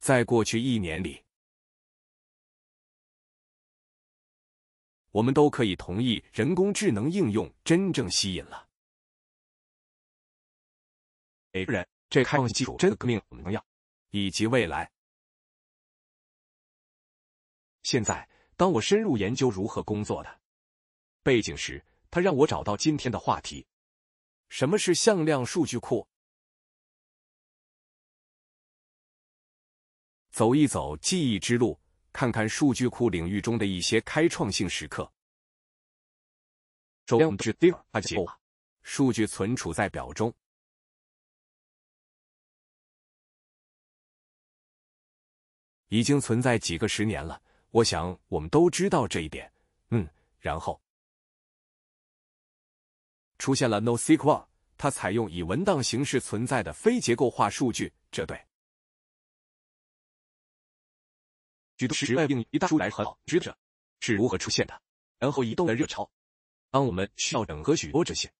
在过去一年里，我们都可以同意人工智能应用真正吸引了每个人。这开放技术这个革命们能要，以及未来。现在，当我深入研究如何工作的背景时，他让我找到今天的话题：什么是向量数据库？走一走记忆之路，看看数据库领域中的一些开创性时刻。数据存储在表中，已经存在几个十年了。我想我们都知道这一点。嗯，然后出现了 NoSQL，它采用以文档形式存在的非结构化数据。这对。许多时代并一大出来很好，读者是如何出现的？然后移动的热潮。当我们需要整合许多这些，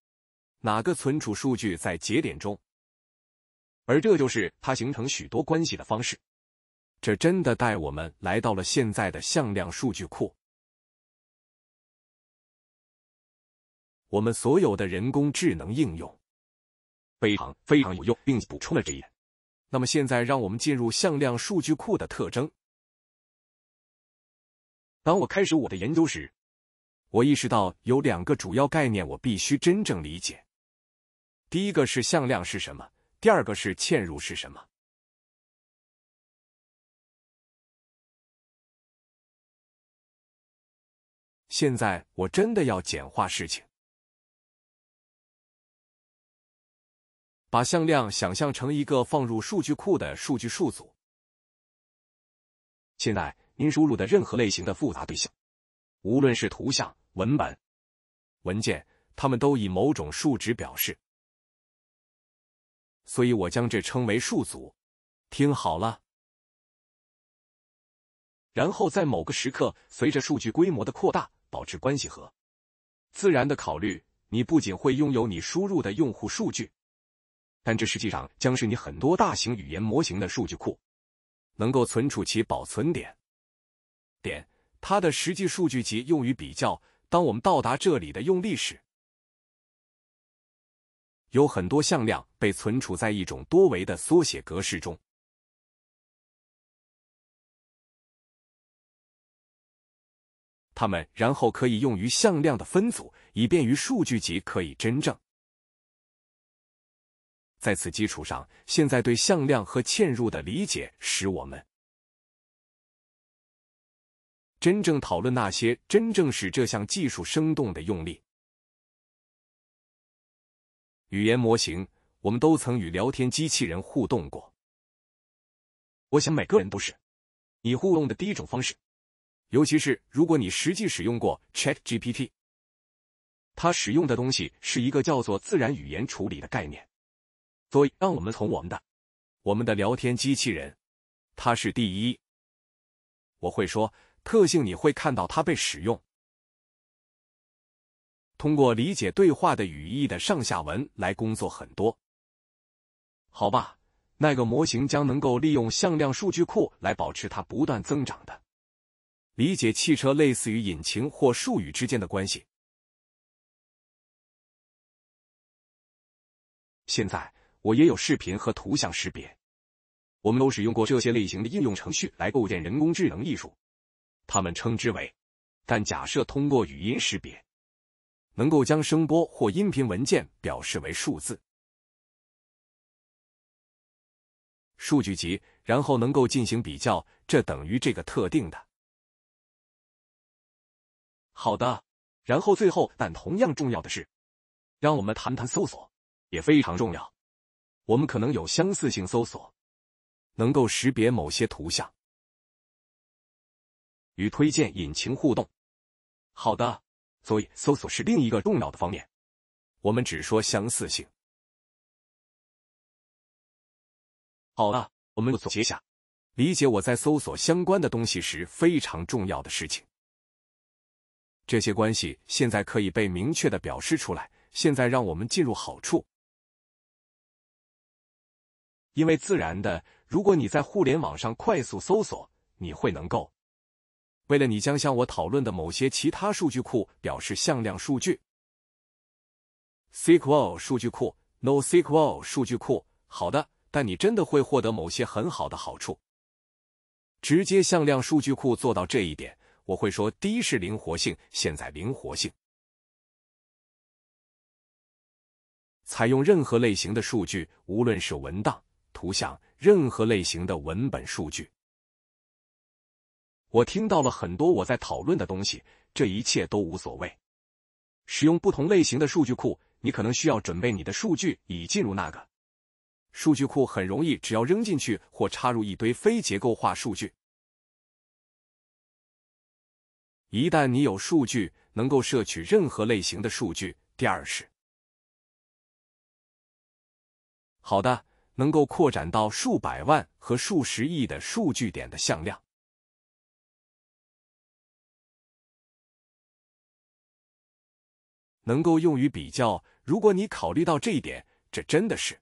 哪个存储数据在节点中？而这就是它形成许多关系的方式。这真的带我们来到了现在的向量数据库。我们所有的人工智能应用非常非常有用，并补充了这一点。那么现在，让我们进入向量数据库的特征。当我开始我的研究时，我意识到有两个主要概念我必须真正理解。第一个是向量是什么，第二个是嵌入是什么。现在我真的要简化事情，把向量想象成一个放入数据库的数据数组。现在。您输入的任何类型的复杂对象，无论是图像、文本、文件，它们都以某种数值表示。所以我将这称为数组。听好了，然后在某个时刻，随着数据规模的扩大，保持关系和自然的考虑，你不仅会拥有你输入的用户数据，但这实际上将是你很多大型语言模型的数据库，能够存储其保存点。点，它的实际数据集用于比较。当我们到达这里的用力时，有很多向量被存储在一种多维的缩写格式中。它们然后可以用于向量的分组，以便于数据集可以真正在此基础上。现在对向量和嵌入的理解使我们。真正讨论那些真正使这项技术生动的用力。语言模型，我们都曾与聊天机器人互动过。我想每个人都是。你互动的第一种方式，尤其是如果你实际使用过 ChatGPT，它使用的东西是一个叫做自然语言处理的概念。所以，让我们从我们的我们的聊天机器人，它是第一。我会说。特性你会看到它被使用，通过理解对话的语义的上下文来工作很多。好吧，那个模型将能够利用向量数据库来保持它不断增长的，理解汽车类似于引擎或术语之间的关系。现在我也有视频和图像识别，我们都使用过这些类型的应用程序来构建人工智能艺术。他们称之为，但假设通过语音识别，能够将声波或音频文件表示为数字数据集，然后能够进行比较，这等于这个特定的好的。然后最后，但同样重要的是，让我们谈谈搜索，也非常重要。我们可能有相似性搜索，能够识别某些图像。与推荐引擎互动，好的，所以搜索是另一个重要的方面。我们只说相似性。好了，我们总结下，理解我在搜索相关的东西时非常重要的事情。这些关系现在可以被明确的表示出来。现在让我们进入好处，因为自然的，如果你在互联网上快速搜索，你会能够。为了你将向我讨论的某些其他数据库表示向量数据，SQL 数据库、NoSQL 数据库。好的，但你真的会获得某些很好的好处。直接向量数据库做到这一点，我会说第一是灵活性。现在灵活性，采用任何类型的数据，无论是文档、图像，任何类型的文本数据。我听到了很多我在讨论的东西，这一切都无所谓。使用不同类型的数据库，你可能需要准备你的数据以进入那个数据库。很容易，只要扔进去或插入一堆非结构化数据。一旦你有数据，能够摄取任何类型的数据。第二是好的，能够扩展到数百万和数十亿的数据点的向量。能够用于比较。如果你考虑到这一点，这真的是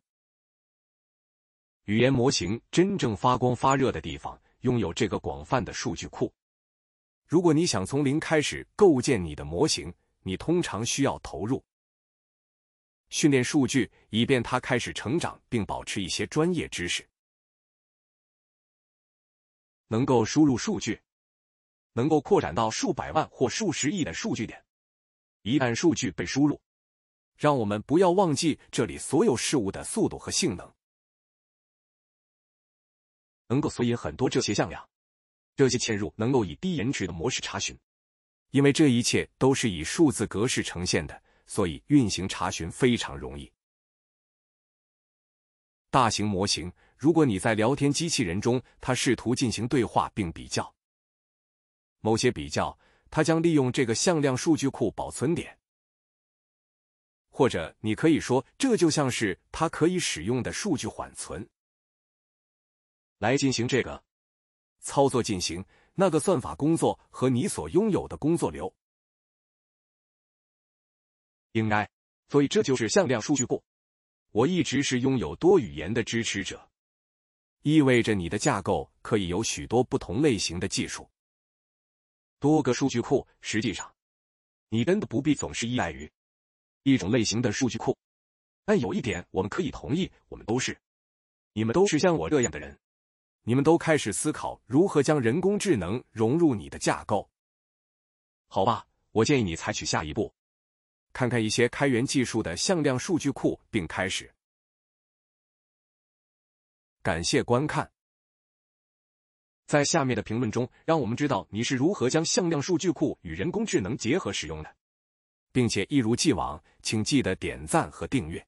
语言模型真正发光发热的地方。拥有这个广泛的数据库，如果你想从零开始构建你的模型，你通常需要投入训练数据，以便它开始成长并保持一些专业知识。能够输入数据，能够扩展到数百万或数十亿的数据点。一旦数据被输入，让我们不要忘记这里所有事物的速度和性能，能够索引很多这些向量，这些嵌入能够以低延迟的模式查询，因为这一切都是以数字格式呈现的，所以运行查询非常容易。大型模型，如果你在聊天机器人中，它试图进行对话并比较某些比较。它将利用这个向量数据库保存点，或者你可以说，这就像是它可以使用的数据缓存，来进行这个操作进行那个算法工作和你所拥有的工作流。应该，所以这就是向量数据库。我一直是拥有多语言的支持者，意味着你的架构可以有许多不同类型的技术。多个数据库，实际上，你真的不必总是依赖于一种类型的数据库。但有一点，我们可以同意，我们都是，你们都是像我这样的人，你们都开始思考如何将人工智能融入你的架构。好吧，我建议你采取下一步，看看一些开源技术的向量数据库，并开始。感谢观看。在下面的评论中，让我们知道你是如何将向量数据库与人工智能结合使用的，并且一如既往，请记得点赞和订阅。